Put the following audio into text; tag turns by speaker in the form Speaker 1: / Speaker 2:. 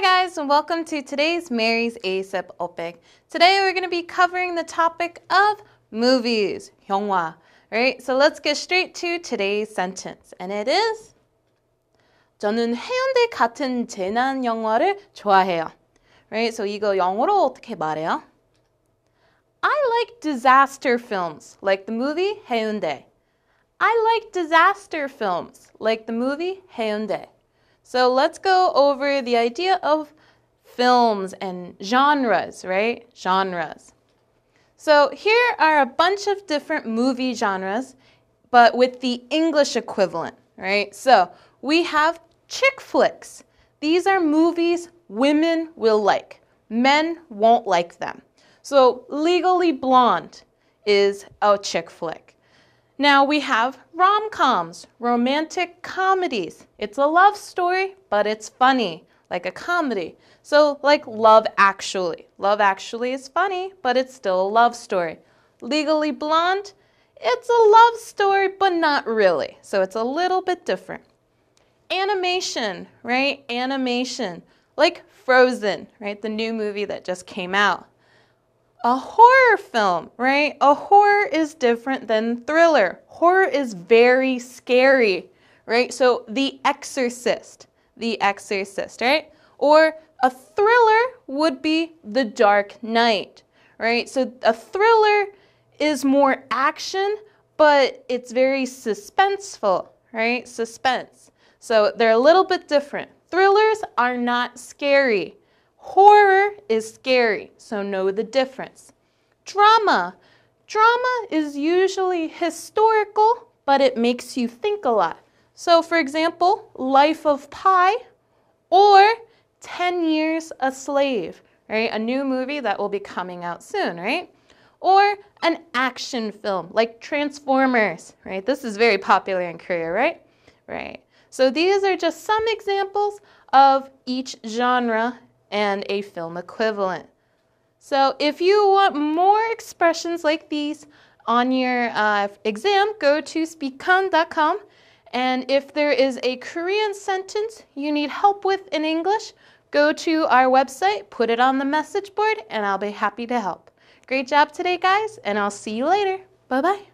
Speaker 1: Hi guys and welcome to today's Mary's ASAP OPIC. Today we're going to be covering the topic of movies, 영화. Right? So let's get straight to today's sentence and it is 저는 해운대 같은 재난 영화를 좋아해요. Right? So 이거 영어로 어떻게 말해요? I like disaster films like the movie 해운대. I like disaster films like the movie 해운대. So let's go over the idea of films and genres, right? Genres. So here are a bunch of different movie genres, but with the English equivalent, right? So we have chick flicks. These are movies women will like. Men won't like them. So Legally Blonde is a chick flick. Now we have rom-coms, romantic comedies. It's a love story, but it's funny, like a comedy. So like Love Actually. Love Actually is funny, but it's still a love story. Legally Blonde, it's a love story, but not really. So it's a little bit different. Animation, right? Animation. Like Frozen, right? The new movie that just came out a horror film, right? A horror is different than thriller. Horror is very scary, right? So The Exorcist, The Exorcist, right? Or a thriller would be The Dark Knight, right? So a thriller is more action, but it's very suspenseful, right? Suspense. So they're a little bit different. Thrillers are not scary. Horror is scary, so know the difference. Drama. Drama is usually historical, but it makes you think a lot. So, for example, Life of Pi or 10 Years a Slave, right? A new movie that will be coming out soon, right? Or an action film like Transformers, right? This is very popular in Korea, right? Right. So, these are just some examples of each genre and a film equivalent. So if you want more expressions like these on your uh, exam, go to speakcon.com. And if there is a Korean sentence you need help with in English, go to our website, put it on the message board, and I'll be happy to help. Great job today, guys, and I'll see you later. Bye bye.